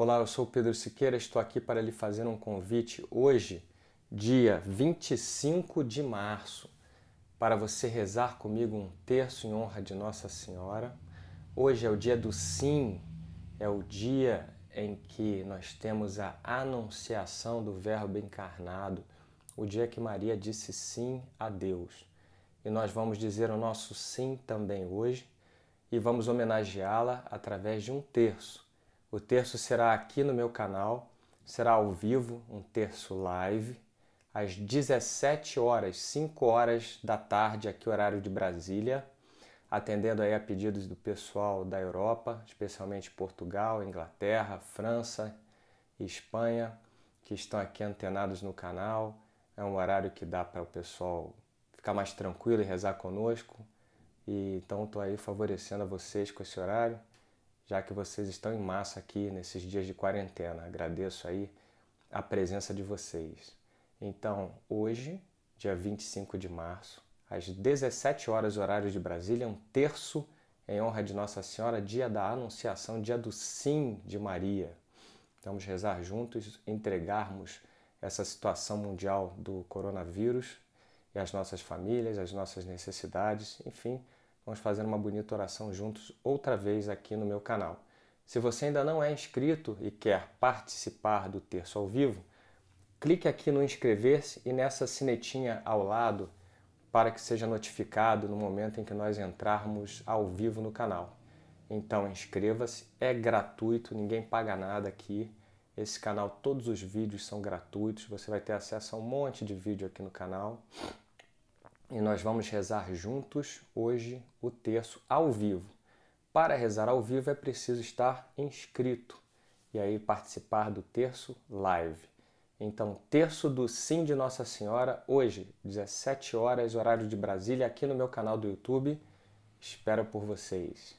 Olá, eu sou Pedro Siqueira, estou aqui para lhe fazer um convite hoje, dia 25 de março, para você rezar comigo um terço em honra de Nossa Senhora. Hoje é o dia do sim, é o dia em que nós temos a anunciação do Verbo encarnado, o dia que Maria disse sim a Deus. E nós vamos dizer o nosso sim também hoje e vamos homenageá-la através de um terço. O terço será aqui no meu canal, será ao vivo, um terço live, às 17 horas, 5 horas da tarde, aqui horário de Brasília, atendendo aí a pedidos do pessoal da Europa, especialmente Portugal, Inglaterra, França Espanha, que estão aqui antenados no canal. É um horário que dá para o pessoal ficar mais tranquilo e rezar conosco. E então estou aí favorecendo a vocês com esse horário já que vocês estão em massa aqui nesses dias de quarentena. Agradeço aí a presença de vocês. Então, hoje, dia 25 de março, às 17 horas, horário de Brasília, um terço em honra de Nossa Senhora, dia da Anunciação, dia do Sim de Maria. Vamos rezar juntos, entregarmos essa situação mundial do coronavírus e as nossas famílias, as nossas necessidades, enfim, vamos fazer uma bonita oração juntos outra vez aqui no meu canal. Se você ainda não é inscrito e quer participar do terço ao vivo, clique aqui no inscrever-se e nessa sinetinha ao lado para que seja notificado no momento em que nós entrarmos ao vivo no canal. Então inscreva-se, é gratuito, ninguém paga nada aqui. Esse canal, todos os vídeos são gratuitos, você vai ter acesso a um monte de vídeo aqui no canal e nós vamos rezar juntos hoje o terço ao vivo. Para rezar ao vivo é preciso estar inscrito e aí participar do terço live. Então, terço do Sim de Nossa Senhora, hoje, 17 horas, horário de Brasília, aqui no meu canal do YouTube. Espero por vocês.